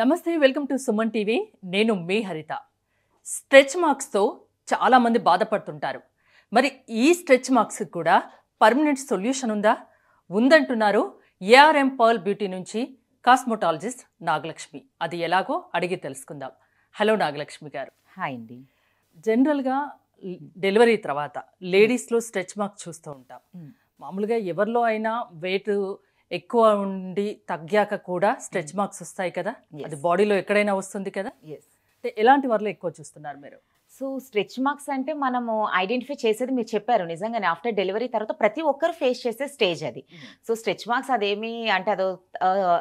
నమస్తే welcome to Suman TV నేను మీ హరిత స్ట్రెచ్ మార్క్స్తో చాలామంది బాధపడుతుంటారు మరి ఈ స్ట్రెచ్ మార్క్స్కి కూడా పర్మనెంట్ సొల్యూషన్ ఉందా ఉందంటున్నారు ఏఆర్ఎం పర్ల్ బ్యూటీ నుంచి కాస్మోటాలజిస్ట్ నాగలక్ష్మి అది ఎలాగో అడిగి తెలుసుకుందాం హలో నాగలక్ష్మి గారు హాయ్ అండి జనరల్గా డెలివరీ తర్వాత లేడీస్లో స్ట్రెచ్ మార్క్స్ చూస్తూ ఉంటాం మామూలుగా ఎవరిలో అయినా వెయిట్ ఎక్కువ ఉండి తగ్గాక కూడా స్ట్రెచ్ hmm. మార్క్స్ వస్తాయి కదా అది బాడీలో ఎక్కడైనా వస్తుంది కదా అంటే ఎలాంటి వారిలో ఎక్కువ చూస్తున్నారు మీరు సో స్ట్రెచ్ మార్క్స్ అంటే మనము ఐడెంటిఫై చేసేది మీరు చెప్పారు నిజంగానే ఆఫ్టర్ డెలివరీ తర్వాత ప్రతి ఒక్కరు ఫేస్ చేసే స్టేజ్ అది hmm. సో స్ట్రెచ్ మార్క్స్ అదేమి అంటే అదో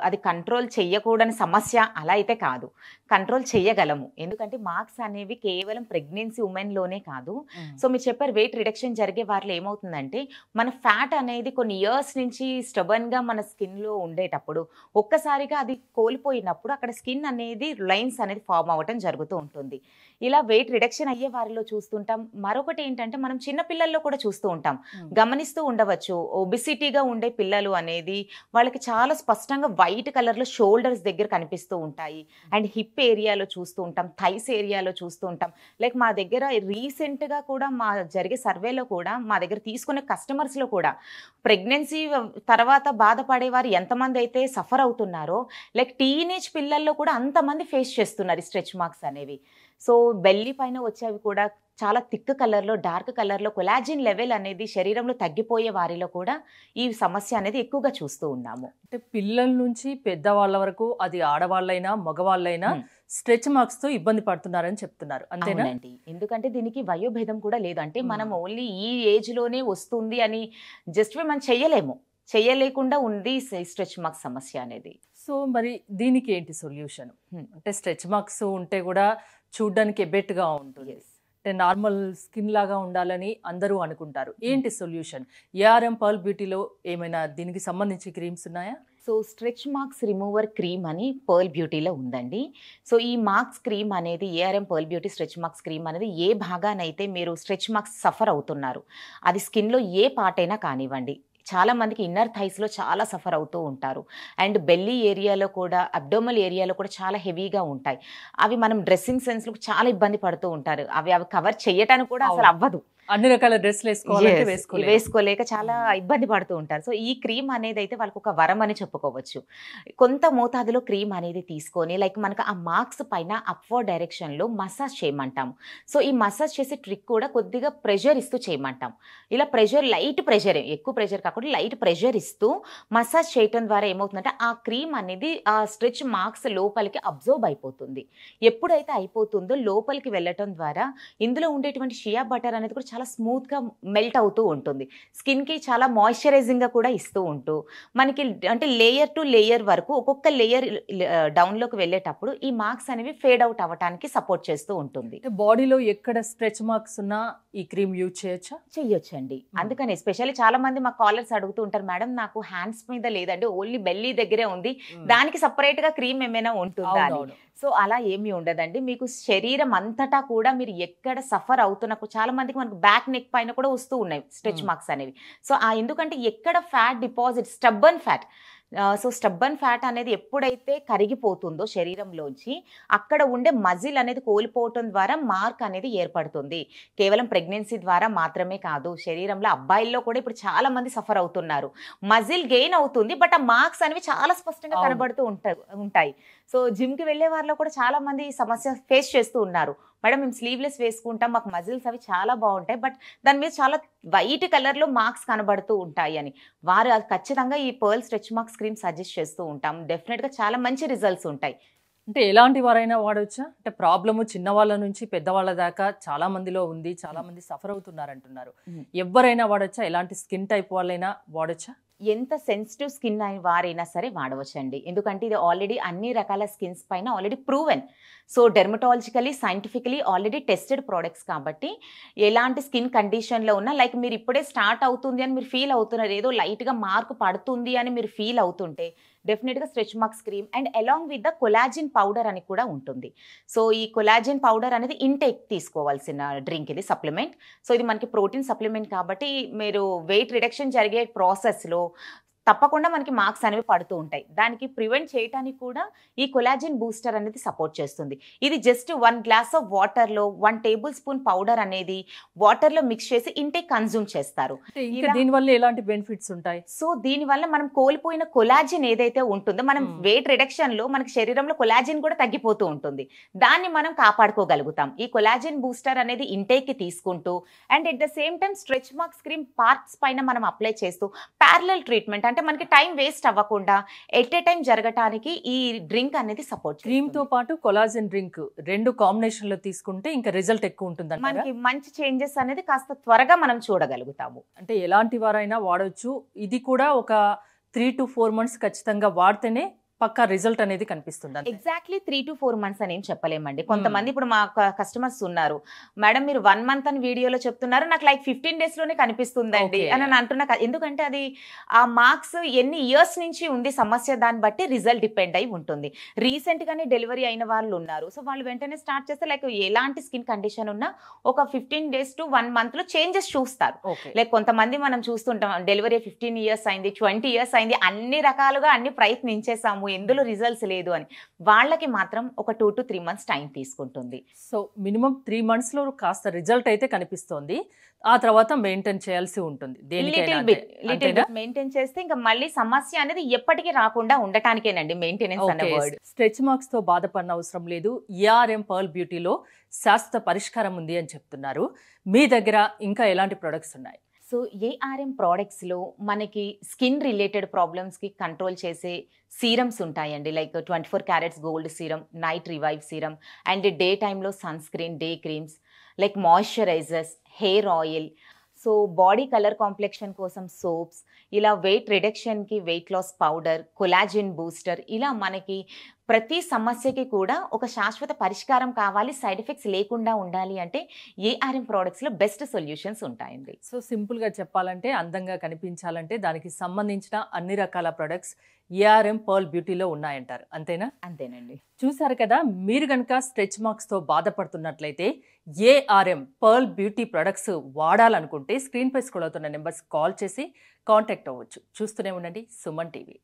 అది కంట్రోల్ చేయకూడని సమస్య అలా అయితే కాదు కంట్రోల్ చేయగలము ఎందుకంటే మార్క్స్ అనేవి కేవలం ప్రెగ్నెన్సీ ఉమెన్లోనే కాదు hmm. సో మీరు చెప్పారు వెయిట్ రిడక్షన్ జరిగే వారిలో ఏమవుతుందంటే మన ఫ్యాట్ అనేది కొన్ని ఇయర్స్ నుంచి స్టబన్గా మన స్కిన్లో ఉండేటప్పుడు ఒక్కసారిగా అది కోల్పోయినప్పుడు అక్కడ స్కిన్ అనేది లైన్స్ అనేది ఫామ్ అవ్వటం జరుగుతూ ఉంటుంది ఇలా వెయిట్ రిడక్షన్ అయ్యే వారిలో చూస్తుంటాం మరొకటి ఏంటంటే మనం చిన్న పిల్లల్లో కూడా చూస్తూ ఉంటాం గమనిస్తూ ఉండవచ్చు ఒబిసిటీగా ఉండే పిల్లలు అనేది వాళ్ళకి చాలా స్పష్టంగా వైట్ కలర్లో షోల్డర్స్ దగ్గర కనిపిస్తూ ఉంటాయి అండ్ హిప్ ఏరియాలో చూస్తూ ఉంటాం థైస్ ఏరియాలో చూస్తూ ఉంటాం లైక్ మా దగ్గర రీసెంట్గా కూడా మా జరిగే సర్వేలో కూడా మా దగ్గర తీసుకునే కస్టమర్స్లో కూడా ప్రెగ్నెన్సీ తర్వాత బాధపడే వారు ఎంతమంది అయితే సఫర్ అవుతున్నారో లైక్ టీనేజ్ పిల్లల్లో కూడా అంతమంది ఫేస్ చేస్తున్నారు స్ట్రెచ్ మార్క్స్ అనేవి సో బెల్లీ పైన వచ్చేవి కూడా చాలా థిక్ కలర్లో డార్క్ కలర్లో కొలాజిన్ లెవెల్ అనేది శరీరంలో తగ్గిపోయే వారిలో కూడా ఈ సమస్య అనేది ఎక్కువగా చూస్తూ ఉన్నాము అంటే పిల్లల నుంచి పెద్దవాళ్ళ వరకు అది ఆడవాళ్ళైనా మగవాళ్ళైనా స్ట్రెచ్ మార్క్స్ తో ఇబ్బంది పడుతున్నారని చెప్తున్నారు అంతేనండి ఎందుకంటే దీనికి వయోభేదం కూడా లేదు అంటే మనం ఓన్లీ ఈ ఏజ్ లోనే వస్తుంది అని జస్ట్ మనం చెయ్యలేము చేయలేకుండా ఉంది స్ట్రెచ్ మార్క్స్ సమస్య అనేది సో మరి దీనికి ఏంటి సొల్యూషన్ అంటే స్ట్రెచ్ మార్క్స్ ఉంటే కూడా చూడ్డానికి బెట్గా ఉంటుంది అంటే నార్మల్ స్కిన్ లాగా ఉండాలని అందరూ అనుకుంటారు ఏంటి hmm. సొల్యూషన్ ఏఆర్ఎం పర్ల్ బ్యూటీలో ఏమైనా దీనికి సంబంధించి క్రీమ్స్ ఉన్నాయా so stretch marks remover cream అని పర్ల్ బ్యూటీలో ఉందండి సో ఈ మార్క్స్ క్రీమ్ అనేది ARM pearl beauty stretch marks cream అనేది ఏ భాగానైతే మీరు స్ట్రెచ్ మార్క్స్ సఫర్ అవుతున్నారు అది స్కిన్లో ఏ పార్ట్ అయినా కానివ్వండి చాలామందికి ఇన్నర్ థైస్లో చాలా సఫర్ అవుతూ ఉంటారు అండ్ బెల్లీ ఏరియాలో కూడా అబ్డోమల్ ఏరియాలో కూడా చాలా హెవీగా ఉంటాయి అవి మనం డ్రెస్సింగ్ సెన్స్లో చాలా ఇబ్బంది పడుతూ ఉంటారు అవి అవి కవర్ చేయటానికి కూడా అసలు అవ్వదు అన్ని రకాల డ్రెస్లు వేసుకోవాలంటే వేసుకోలేదు వేసుకోలేక చాలా hmm. ఇబ్బంది పడుతూ ఉంటారు సో ఈ క్రీమ్ అనేది అయితే వాళ్ళకి ఒక వరం అని చెప్పుకోవచ్చు కొంత మోతాదులో క్రీమ్ అనేది తీసుకొని లైక్ మనకు ఆ మార్క్స్ పైన డైరెక్షన్ లో మసాజ్ చేయమంటాము సో ఈ మసాజ్ చేసే ట్రిక్ కూడా కొద్దిగా ప్రెషర్ ఇస్తూ చేయమంటాం ఇలా ప్రెషర్ లైట్ ప్రెషర్ ఎక్కువ ప్రెషర్ కాకుండా లైట్ ప్రెషర్ ఇస్తూ మసాజ్ చేయటం ద్వారా ఏమవుతుందంటే ఆ క్రీమ్ అనేది ఆ స్ట్రెచ్ మార్క్స్ లోపలికి అబ్జర్వ్ అయిపోతుంది ఎప్పుడైతే అయిపోతుందో లోపలికి వెళ్ళటం ద్వారా ఇందులో ఉండేటువంటి షియా బటర్ అనేది కూడా చాలా చాలా స్మూత్గా మెల్ట్ అవుతూ ఉంటుంది స్కిన్కి చాలా మాయిశ్చరైజింగ్గా కూడా ఇస్తూ ఉంటూ మనకి అంటే లేయర్ టు లేయర్ వరకు ఒక్కొక్క లేయర్ డౌన్లోకి వెళ్ళేటప్పుడు ఈ మార్క్స్ అనేవి ఫేడ్ అవుట్ అవ్వడానికి సపోర్ట్ చేస్తూ ఉంటుంది బాడీలో ఎక్కడ స్ట్రెచ్ మార్క్స్ ఉన్నా ఈ క్రీమ్ యూజ్ చేయొచ్చా చేయొచ్చు అండి అందుకని ఎస్పెషల్లీ చాలా మంది మా కాలర్స్ అడుగుతూ ఉంటారు మేడం నాకు హ్యాండ్స్ మీద లేదండి ఓన్లీ బెల్లీ దగ్గరే ఉంది దానికి సపరేట్ గా క్రీమ్ ఏమైనా ఉంటుందా సో అలా ఏమీ ఉండదండి మీకు శరీరం అంతటా కూడా మీరు ఎక్కడ సఫర్ అవుతున్న చాలా మందికి మనకు బ్యాక్ నెక్ పైన కూడా వస్తూ ఉన్నాయి స్ట్రెచ్ మార్క్స్ hmm. అనేవి సో ఆ ఎందుకంటే ఎక్కడ fat deposit stubborn fat so stubborn fat అనేది ఎప్పుడైతే కరిగిపోతుందో శరీరంలోంచి అక్కడ ఉండే మజిల్ అనేది కోల్పోవటం ద్వారా మార్క్ అనేది ఏర్పడుతుంది కేవలం ప్రెగ్నెన్సీ ద్వారా మాత్రమే కాదు శరీరంలో అబ్బాయిల్లో కూడా ఇప్పుడు చాలా మంది సఫర్ అవుతున్నారు మజిల్ గెయిన్ అవుతుంది బట్ ఆ మార్క్స్ అనేవి చాలా స్పష్టంగా కనబడుతూ ఉంటాయి సో జిమ్కి వెళ్ళే వారిలో కూడా చాలా మంది ఈ సమస్య ఫేస్ చేస్తూ ఉన్నారు మేడం మేము స్లీవ్లెస్ వేసుకుంటాం మాకు మజిల్స్ అవి చాలా బాగుంటాయి బట్ దాని మీద చాలా వైట్ కలర్లో మార్క్స్ కనబడుతూ ఉంటాయి అని వారు అది ఖచ్చితంగా ఈ pearl stretch marks cream suggest చేస్తూ ఉంటాం డెఫినెట్గా చాలా మంచి రిజల్ట్స్ ఉంటాయి అంటే ఎలాంటి వారైనా వాడవచ్చా అంటే చిన్న చిన్నవాళ్ళ నుంచి పెద్దవాళ్ళ దాకా చాలా మందిలో ఉంది చాలా మంది సఫర్ అవుతున్నారు అంటున్నారు ఎవరైనా వాడచ్చా ఎలాంటి స్కిన్ టైప్ వాళ్ళైనా వాడచ్చా ఎంత సెన్సిటివ్ స్కిన్ అయిన వారైనా సరే వాడవచ్చండి ఎందుకంటే ఇది ఆల్రెడీ అన్ని రకాల స్కిన్స్ పైన already proven so dermatologically scientifically already tested products కాబట్టి ఎలాంటి స్కిన్ కండిషన్లో ఉన్నా లైక్ మీరు ఇప్పుడే స్టార్ట్ అవుతుంది అని మీరు ఫీల్ అవుతున్నారు ఏదో లైట్గా మార్పు పడుతుంది అని మీరు ఫీల్ అవుతుంటే డెఫినెట్గా stretch marks cream and along with the collagen powder అని కూడా ఉంటుంది సో ఈ కొలాజిన్ పౌడర్ అనేది ఇంటెక్ తీసుకోవాల్సిన డ్రింక్ ఇది సప్లిమెంట్ సో ఇది మనకి ప్రోటీన్ సప్లిమెంట్ కాబట్టి మీరు వెయిట్ రిడక్షన్ జరిగే ప్రాసెస్లో తప్పకుండా మనకి మార్క్స్ అనేవి పడుతూ ఉంటాయి దానికి ప్రివెంట్ చేయడానికి కూడా ఈ కొలాజిన్ బూస్టర్ అనేది సపోర్ట్ చేస్తుంది ఇది జస్ట్ వన్ గ్లాస్ ఆఫ్ వాటర్లో వన్ టేబుల్ స్పూన్ పౌడర్ అనేది వాటర్లో మిక్స్ చేసి ఇంటే కన్జ్యూమ్ చేస్తారు దీనివల్ల ఎలాంటి బెనిఫిట్స్ ఉంటాయి సో దీనివల్ల మనం కోల్పోయిన కొలాజిన్ ఏదైతే ఉంటుందో మనం వెయిట్ రిడక్షన్లో మనకి శరీరంలో కొలాజిన్ కూడా తగ్గిపోతూ ఉంటుంది దాన్ని మనం కాపాడుకోగలుగుతాం ఈ కొలాజిన్ బూస్టర్ అనేది ఇంటేకి తీసుకుంటూ and at the same time stretch marks cream parts పైన మనం అప్లై చేస్తూ ప్యారలల్ ట్రీట్మెంట్ అంటే మనకి టైం వేస్ట్ అవ్వకుండా ఎట్ ఏ టైం జరగటానికి ఈ డ్రింక్ అనేది సపోర్ట్ క్రీమ్ తో పాటు కొలాజన్ డ్రింక్ రెండు కాంబినేషన్ లో తీసుకుంటే ఇంకా రిజల్ట్ ఎక్కువ ఉంటుంది మనకి మంచి చేంజెస్ అనేది కాస్త త్వరగా మనం చూడగలుగుతాము అంటే ఎలాంటి వారైనా వాడవచ్చు ఇది కూడా ఒక త్రీ టు ఫోర్ మంత్స్ ఖచ్చితంగా వాడితేనే పక్కా రిజల్ట్ అనేది కనిపిస్తుంది exactly three to four months అని చెప్పలేమండి కొంతమంది ఇప్పుడు మా కస్టమర్స్ ఉన్నారు మేడం మీరు వన్ మంత్ అని వీడియోలో చెప్తున్నారు నాకు లైక్ ఫిఫ్టీన్ డేస్ లోనే కనిపిస్తుందండి అని అంటున్నా ఎందుకంటే అది ఆ మార్క్స్ ఎన్ని ఇయర్స్ నుంచి ఉంది సమస్య దాన్ని బట్టి రిజల్ట్ డిపెండ్ అయి ఉంటుంది రీసెంట్ గానే డెలివరీ అయిన వాళ్ళు ఉన్నారు సో వాళ్ళు వెంటనే స్టార్ట్ చేస్తే లైక్ ఎలాంటి స్కిన్ కండిషన్ ఉన్నా ఒక fifteen days to one month లో చేంజెస్ చూస్తారు లైక్ కొంతమంది మనం చూస్తుంటాం డెలివరీ ఫిఫ్టీన్ ఇయర్స్ అయింది ట్వంటీ ఇయర్స్ అయింది అన్ని రకాలుగా అన్ని ప్రయత్నించేసాము ఎందులో రిజల్ట్స్ లేదు అని వాళ్ళకి మాత్రం ఒక two to three months time తీసుకుంటుంది సో మినిమం త్రీ మంత్స్లో కాస్త రిజల్ట్ అయితే కనిపిస్తోంది ఆ తర్వాత మెయింటైన్ చేయాల్సి ఉంటుంది మెయింటైన్ చేస్తే ఇంకా మళ్ళీ సమస్య అనేది ఎప్పటికీ రాకుండా ఉండటానికేనండి మెయింటెనెన్స్ అనే వర్డ్ స్ట్రెచ్ తో బాధపడిన అవసరం లేదు ఈఆర్ఎం పర్ల్ బ్యూటీలో శాశ్వత పరిష్కారం ఉంది అని చెప్తున్నారు మీ దగ్గర ఇంకా ఎలాంటి ప్రొడక్ట్స్ ఉన్నాయి సో ఏఆర్ఎం ప్రోడక్ట్స్లో మనకి స్కిన్ రిలేటెడ్ ప్రాబ్లమ్స్కి కంట్రోల్ చేసే సీరమ్స్ ఉంటాయండి like twenty four carats gold serum night revive serum and day టైంలో sunscreen day creams like moisturisers hair oil so body colour complexion కోసం సోప్స్ ఇలా weight రిడక్షన్కి weight loss powder collagen booster ఇలా మనకి ప్రతి సమస్యకి కూడా ఒక శాశ్వత పరిష్కారం కావాలి సైడ్ ఎఫెక్ట్స్ లేకుండా ఉండాలి అంటే ఏఆర్ఎం ప్రోడక్ట్స్లో బెస్ట్ సొల్యూషన్స్ ఉంటాయండి సో సింపుల్గా చెప్పాలంటే అందంగా కనిపించాలంటే దానికి సంబంధించిన అన్ని రకాల ప్రొడక్ట్స్ ఏఆర్ఎం పర్ల్ బ్యూటీలో ఉన్నాయంటారు అంతేనా అంతేనండి చూసారు కదా మీరు కనుక స్ట్రెచ్ మార్క్స్తో బాధపడుతున్నట్లయితే ఏఆర్ఎం పర్ల్ బ్యూటీ ప్రొడక్ట్స్ వాడాలనుకుంటే స్క్రీన్పై స్కూల్ అవుతున్న నెంబర్స్ కాల్ చేసి కాంటాక్ట్ అవ్వచ్చు చూస్తూనే ఉండండి సుమన్ టీవీ